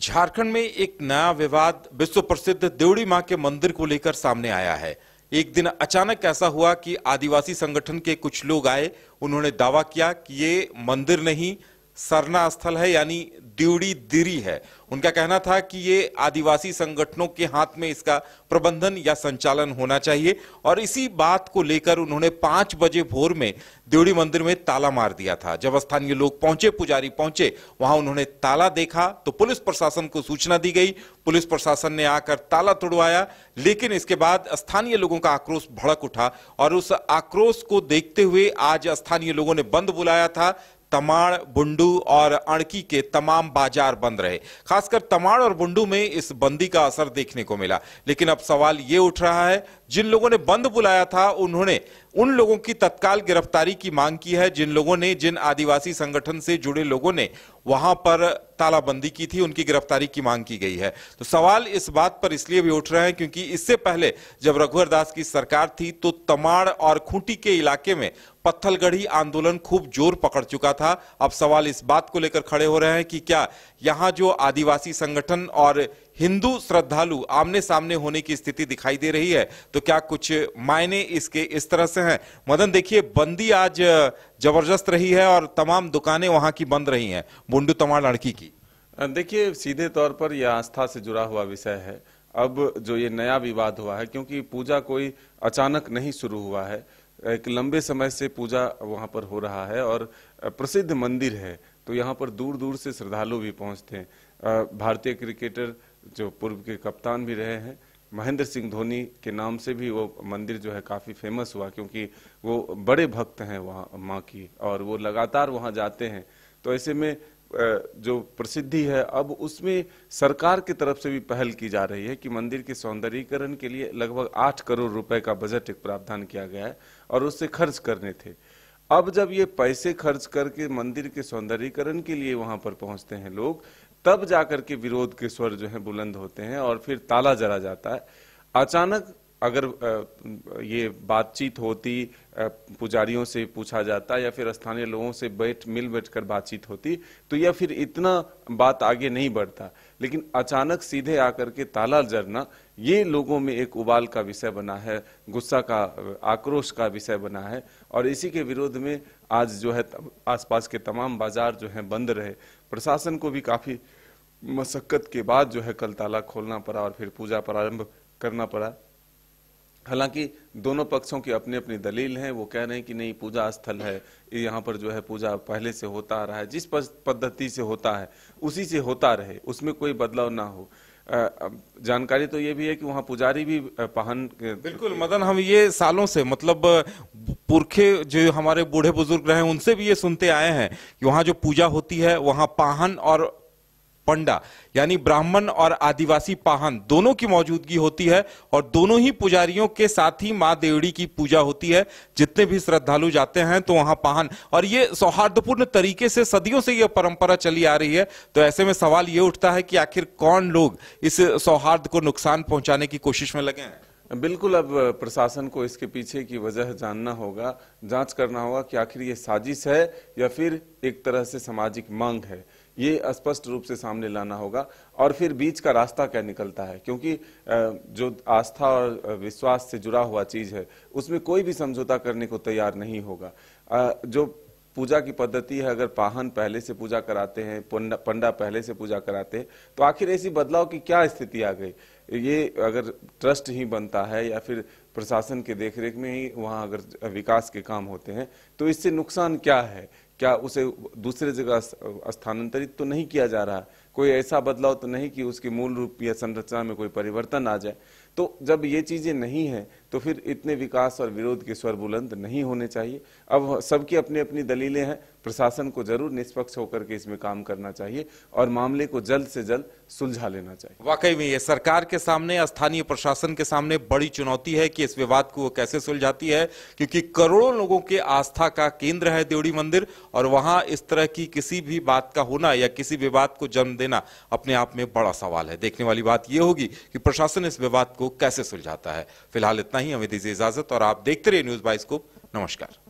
झारखंड में एक नया विवाद विश्व प्रसिद्ध देवड़ी मां के मंदिर को लेकर सामने आया है एक दिन अचानक ऐसा हुआ कि आदिवासी संगठन के कुछ लोग आए उन्होंने दावा किया कि ये मंदिर नहीं सरना स्थल है यानी ड्यूडी दिरी है उनका कहना था कि ये आदिवासी संगठनों के हाथ में इसका प्रबंधन या संचालन होना चाहिए और इसी बात को लेकर उन्होंने पांच बजे भोर में देवड़ी मंदिर में ताला मार दिया था जब स्थानीय लोग पहुंचे पुजारी पहुंचे वहां उन्होंने ताला देखा तो पुलिस प्रशासन को सूचना दी गई पुलिस प्रशासन ने आकर ताला तोड़वाया लेकिन इसके बाद स्थानीय लोगों का आक्रोश भड़क उठा और उस आक्रोश को देखते हुए आज स्थानीय लोगों ने बंद बुलाया था तमाड़ बुंडू और अणकी के तमाम बाजार बंद रहे खासकर तमाड़ और बुंडू में इस बंदी का असर देखने को मिला लेकिन अब सवाल ये उठ रहा है जिन लोगों ने बंद बुलाया था उन्होंने उन लोगों की तत्काल गिरफ्तारी की मांग की है जिन लोगों ने जिन आदिवासी संगठन से जुड़े लोगों ने वहां पर तालाबंदी की थी उनकी गिरफ्तारी की मांग की गई है तो सवाल इस बात पर इसलिए भी उठ रहे हैं क्योंकि इससे पहले जब रघुवर दास की सरकार थी तो तमाड़ और खूंटी के इलाके में पत्थलगढ़ी आंदोलन खूब जोर पकड़ चुका था अब सवाल इस बात को लेकर खड़े हो रहे हैं कि क्या यहाँ जो आदिवासी संगठन और हिंदू श्रद्धालु आमने सामने होने की स्थिति दिखाई दे रही है तो क्या कुछ मायने इसके इस तरह से हैं मदन देखिए बंदी आज जबरदस्त रही है और तमाम दुकानें वहाँ की बंद रही हैं बुंडू तमाम लड़की की देखिए सीधे तौर पर यह आस्था से जुड़ा हुआ विषय है अब जो ये नया विवाद हुआ है क्योंकि पूजा कोई अचानक नहीं शुरू हुआ है एक लंबे समय से पूजा वहाँ पर हो रहा है और प्रसिद्ध मंदिर है तो यहाँ पर दूर दूर से श्रद्धालु भी पहुँचते हैं भारतीय क्रिकेटर जो पूर्व के कप्तान भी रहे हैं महेंद्र सिंह धोनी के नाम से भी वो मंदिर जो है काफ़ी फेमस हुआ क्योंकि वो बड़े भक्त हैं वहाँ माँ की और वो लगातार वहाँ जाते हैं तो ऐसे में जो प्रसिद्धि है अब उसमें सरकार की तरफ से भी पहल की जा रही है कि मंदिर के सौंदर्यीकरण के लिए लगभग आठ करोड़ रुपए का बजट एक प्रावधान किया गया है और उससे खर्च करने थे अब जब ये पैसे खर्च करके मंदिर के सौंदर्यीकरण के लिए वहां पर पहुंचते हैं लोग तब जाकर के विरोध के स्वर जो है बुलंद होते हैं और फिर ताला जरा जाता है अचानक अगर ये बातचीत होती पुजारियों से पूछा जाता या फिर स्थानीय लोगों से बैठ मिल बैठ कर बातचीत होती तो या फिर इतना बात आगे नहीं बढ़ता लेकिन अचानक सीधे आकर के ताला जरना ये लोगों में एक उबाल का विषय बना है गुस्सा का आक्रोश का विषय बना है और इसी के विरोध में आज जो है आसपास के तमाम बाजार जो हैं बंद रहे प्रशासन को भी काफ़ी मशक्क़त के बाद जो है कल ताला खोलना पड़ा और फिर पूजा प्रारंभ करना पड़ा हालांकि दोनों पक्षों की अपनी अपनी दलील है वो कह रहे हैं कि नहीं पूजा स्थल है यहाँ पर जो है पूजा पहले से होता रहा है जिस पद्धति से होता है उसी से होता रहे उसमें कोई बदलाव ना हो जानकारी तो ये भी है कि वहाँ पुजारी भी पहन बिल्कुल मदन हम ये सालों से मतलब पुरखे जो हमारे बूढ़े बुजुर्ग रहे उनसे भी ये सुनते आए हैं कि वहाँ जो पूजा होती है वहाँ पाहन और पंडा यानी ब्राह्मण और आदिवासी पाहन दोनों की मौजूदगी होती है और दोनों ही पुजारियों के साथ ही माँ देवड़ी की पूजा होती है जितने भी श्रद्धालु जाते हैं तो वहां पाहन और ये सौहार्दपूर्ण तरीके से सदियों से यह परंपरा चली आ रही है तो ऐसे में सवाल ये उठता है कि आखिर कौन लोग इस सौहार्द को नुकसान पहुंचाने की कोशिश में लगे हैं बिल्कुल अब प्रशासन को इसके पीछे की वजह जानना होगा जांच करना होगा कि आखिर ये साजिश है या फिर एक तरह से सामाजिक मांग है ये स्पष्ट रूप से सामने लाना होगा और फिर बीच का रास्ता क्या निकलता है क्योंकि जो आस्था और विश्वास से जुड़ा हुआ चीज़ है उसमें कोई भी समझौता करने को तैयार नहीं होगा जो पूजा की पद्धति है अगर पाहन पहले से पूजा कराते हैं पंडा पहले से पूजा कराते हैं तो आखिर ऐसी बदलाव की क्या स्थिति आ गई ये अगर ट्रस्ट ही बनता है या फिर प्रशासन के देखरेख में ही वहाँ अगर विकास के काम होते हैं तो इससे नुकसान क्या है क्या उसे दूसरे जगह स्थानांतरित तो नहीं किया जा रहा कोई ऐसा बदलाव तो नहीं कि उसके मूल रूप या संरचना में कोई परिवर्तन आ जाए तो जब ये चीज़ें नहीं है तो फिर इतने विकास और विरोध के स्वर बुलंद नहीं होने चाहिए अब सबकी अपनी अपनी दलीलें हैं प्रशासन को जरूर निष्पक्ष होकर के इसमें काम करना चाहिए और मामले को जल्द से जल्द सुलझा लेना चाहिए वाकई में ये सरकार के सामने स्थानीय प्रशासन के सामने बड़ी चुनौती है कि इस विवाद को वो कैसे सुलझाती है क्योंकि करोड़ों लोगों के आस्था का केंद्र है देवड़ी मंदिर और वहां इस तरह की किसी भी बात का होना या किसी विवाद को जन्म देना अपने आप में बड़ा सवाल है देखने वाली बात यह होगी कि प्रशासन इस विवाद को कैसे सुलझाता है फिलहाल इतना ही हमें दीजिए इजाजत और आप देखते रहिए न्यूज़ बाइस्कोप नमस्कार